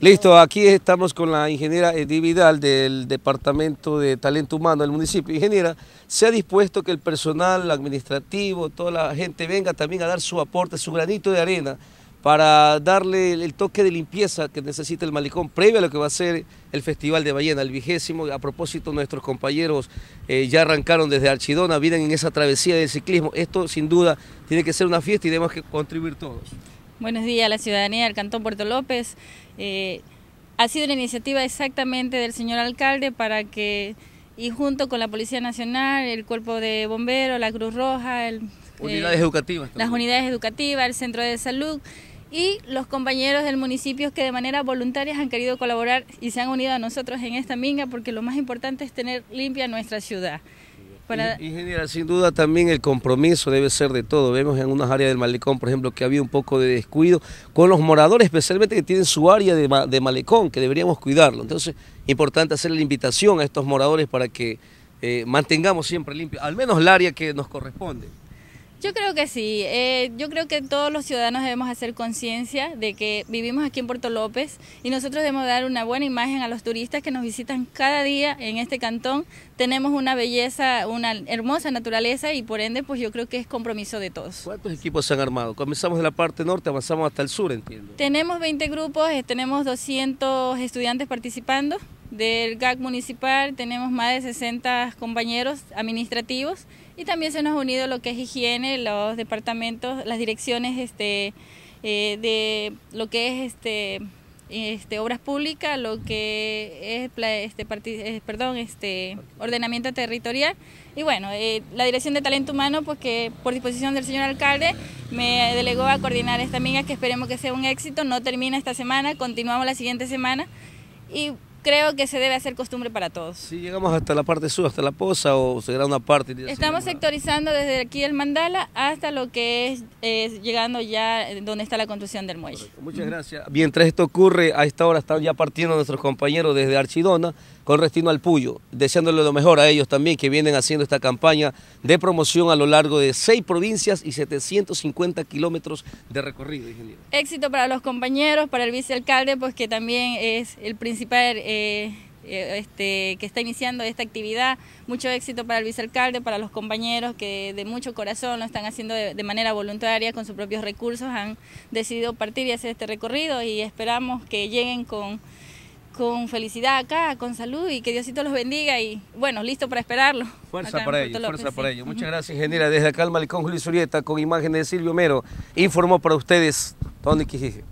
Listo, aquí estamos con la ingeniera Edi Vidal del Departamento de Talento Humano del municipio. Ingeniera, se ha dispuesto que el personal administrativo, toda la gente venga también a dar su aporte, su granito de arena para darle el toque de limpieza que necesita el malicón previo a lo que va a ser el Festival de Ballena, el vigésimo. A propósito, nuestros compañeros eh, ya arrancaron desde Archidona, vienen en esa travesía del ciclismo. Esto sin duda tiene que ser una fiesta y tenemos que contribuir todos. Buenos días a la ciudadanía del Cantón Puerto López. Eh, ha sido una iniciativa exactamente del señor alcalde para que, y junto con la Policía Nacional, el Cuerpo de Bomberos, la Cruz Roja, el, unidades eh, las unidades educativas, el Centro de Salud y los compañeros del municipio que de manera voluntaria han querido colaborar y se han unido a nosotros en esta minga porque lo más importante es tener limpia nuestra ciudad. Ingeniera, sin duda también el compromiso debe ser de todo. Vemos en unas áreas del malecón, por ejemplo, que había un poco de descuido con los moradores, especialmente que tienen su área de, malecón, que deberíamos cuidarlo. Entonces, importante hacer la invitación a estos moradores para que eh, mantengamos siempre limpio, al menos el área que nos corresponde. Yo creo que sí. Eh, yo creo que todos los ciudadanos debemos hacer conciencia de que vivimos aquí en Puerto López y nosotros debemos dar una buena imagen a los turistas que nos visitan cada día en este cantón. Tenemos una belleza, una hermosa naturaleza y por ende, pues yo creo que es compromiso de todos. ¿Cuántos equipos se han armado? Comenzamos de la parte norte, avanzamos hasta el sur, entiendo. Tenemos 20 grupos, eh, tenemos 200 estudiantes participando del GAC municipal, tenemos más de 60 compañeros administrativos y también se nos ha unido lo que es higiene, los departamentos, las direcciones este, eh, de lo que es este, este, obras públicas, lo que es este, eh, perdón, este, ordenamiento territorial y bueno, eh, la Dirección de Talento Humano, pues que por disposición del señor alcalde me delegó a coordinar esta amiga que esperemos que sea un éxito, no termina esta semana, continuamos la siguiente semana y creo que se debe hacer costumbre para todos. Si llegamos hasta la parte sur, hasta la poza o será una parte... Estamos sectorizando desde aquí el Mandala hasta lo que es, llegando ya donde está la construcción del muelle. Muchas gracias. Mientras esto ocurre, a esta hora están ya partiendo nuestros compañeros desde Archidona con Restino al Puyo, deseándole lo mejor a ellos también que vienen haciendo esta campaña de promoción a lo largo de seis provincias y 750 kilómetros de recorrido, ingeniero. Éxito para los compañeros, para el vicealcalde, pues que también es el principal eh, eh, este, que está iniciando esta actividad. Mucho éxito para el vicealcalde, para los compañeros que de mucho corazón lo están haciendo de manera voluntaria, con sus propios recursos, han decidido partir y hacer este recorrido y esperamos que lleguen con con felicidad acá, con salud y que Diosito los bendiga y bueno, listo para esperarlo. Fuerza por para ellos, fuerza por para Muchas gracias, ingeniera. Desde acá el malecón Julio Surieta, con imágenes de Silvio Mero, informó para ustedes dónde